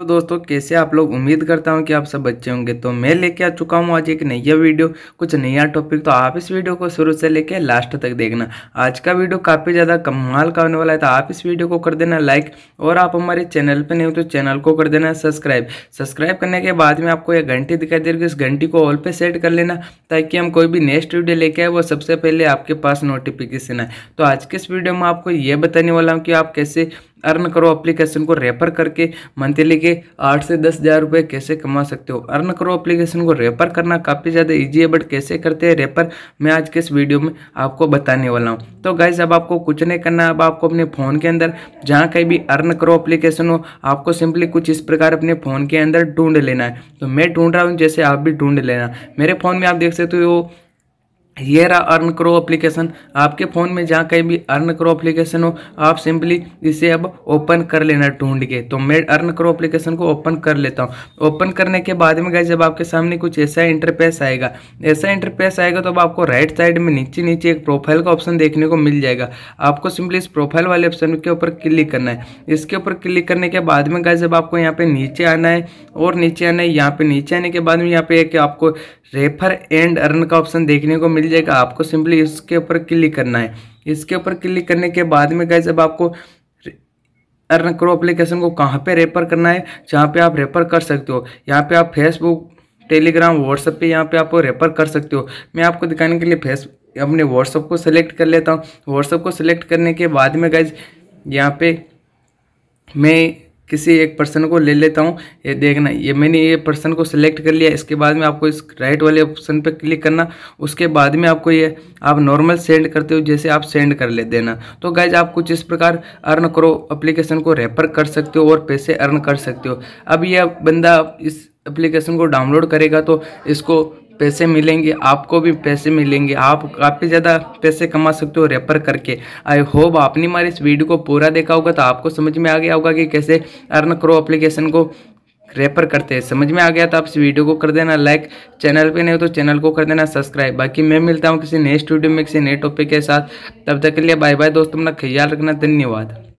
तो दोस्तों कैसे आप लोग उम्मीद करता हूँ कि आप सब बच्चे होंगे तो मैं लेके आ चुका हूँ आज एक नया वीडियो कुछ नया टॉपिक तो आप इस वीडियो को शुरू से लेके लास्ट तक देखना आज का वीडियो काफ़ी ज़्यादा कमाल का होने वाला है तो आप इस वीडियो को कर देना लाइक और आप हमारे चैनल पर नहीं हो तो चैनल को कर देना सब्सक्राइब सब्सक्राइब करने के बाद में आपको एक घंटी दिखाई दे रही इस घंटी को ऑल पर सेट कर लेना ताकि हम कोई भी नेक्स्ट वीडियो लेके आए वो सबसे पहले आपके पास नोटिफिकेशन आए तो आज के इस वीडियो में आपको ये बताने वाला हूँ कि आप कैसे अर्न करो एप्लीकेशन को रेफर करके मंथली के आठ से दस हज़ार रुपये कैसे कमा सकते हो अर्न करो एप्लीकेशन को रेफर करना काफ़ी ज़्यादा ईजी है बट कैसे करते हैं रेफर मैं आज के इस वीडियो में आपको बताने वाला हूँ तो गाइज अब आपको कुछ नहीं करना अब आपको अपने फ़ोन के अंदर जहाँ कहीं भी अर्न करो अप्लीकेशन हो आपको सिंपली कुछ इस प्रकार अपने फ़ोन के अंदर ढूंढ लेना है तो मैं ढूंढ रहा हूँ जैसे आप भी ढूंढ लेना मेरे फ़ोन में आप देख सकते हो ये रहा अर्न करो एप्लीकेशन आपके फ़ोन में जहाँ कहीं भी अर्न करो एप्लीकेशन हो आप सिंपली इसे अब ओपन कर लेना ढूंढ के तो मैं अर्न करो एप्लीकेशन को ओपन कर लेता हूँ ओपन करने के बाद में गए जब आपके सामने कुछ ऐसा इंटरफेस आएगा ऐसा इंटरफेस आएगा तो अब आपको राइट साइड में नीचे नीचे एक प्रोफाइल का ऑप्शन देखने को मिल जाएगा आपको सिंपली इस प्रोफाइल वाले ऑप्शन के ऊपर क्लिक करना है इसके ऊपर क्लिक करने के बाद में गए जब आपको यहाँ पर नीचे आना है और नीचे आना है यहाँ पर नीचे आने के बाद में यहाँ पे एक आपको रेफर एंड अर्न का ऑप्शन देखने को मिल जाएगा आपको सिंपली इसके ऊपर क्लिक करना है इसके ऊपर क्लिक करने के बाद में गए जब आपको अर्न करो अप्लीकेशन को कहाँ पे रेफर करना है जहाँ पे आप रेफर कर सकते हो यहाँ पे आप फेसबुक टेलीग्राम व्हाट्सएप पे यहाँ पे आप रेफर कर सकते हो मैं आपको दिखाने के लिए फेस अपने व्हाट्सअप को सिलेक्ट कर लेता हूँ व्हाट्सअप को सिलेक्ट करने के बाद में गाइज यहाँ पे मैं किसी एक पर्सन को ले लेता हूँ ये देखना ये मैंने ये पर्सन को सिलेक्ट कर लिया इसके बाद में आपको इस राइट वाले ऑप्शन पर क्लिक करना उसके बाद में आपको ये आप नॉर्मल सेंड करते हो जैसे आप सेंड कर ले देना तो गाइज आप कुछ इस प्रकार अर्न करो अप्लीकेशन को रेफर कर सकते हो और पैसे अर्न कर सकते हो अब यह बंदा इस एप्लीकेशन को डाउनलोड करेगा तो इसको पैसे मिलेंगे आपको भी पैसे मिलेंगे आप काफ़ी ज़्यादा पैसे कमा सकते हो रेफर करके आई होप आपने हमारे इस वीडियो को पूरा देखा होगा तो आपको समझ में आ गया होगा कि कैसे अर्न करो अप्लीकेशन को रेफर करते हैं समझ में आ गया तो आप इस वीडियो को कर देना लाइक चैनल पे नहीं हो तो चैनल को कर देना सब्सक्राइब बाकी मैं मिलता हूँ किसी नेक्स्ट वीडियो में किसी नए टॉपिक के साथ तब तक के लिए बाय बाय दोस्तों अपना ख्याल रखना धन्यवाद